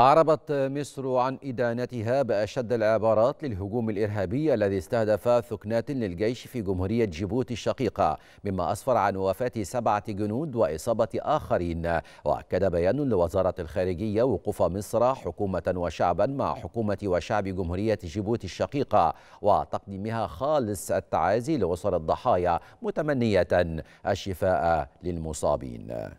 أعربت مصر عن إدانتها بأشد العبارات للهجوم الإرهابي الذي استهدف ثكنات للجيش في جمهورية جيبوتي الشقيقة مما أسفر عن وفاة سبعة جنود وإصابة آخرين وأكد بيان لوزارة الخارجية وقوف مصر حكومة وشعبا مع حكومة وشعب جمهورية جيبوتي الشقيقة وتقديمها خالص التعازي لأسر الضحايا متمنية الشفاء للمصابين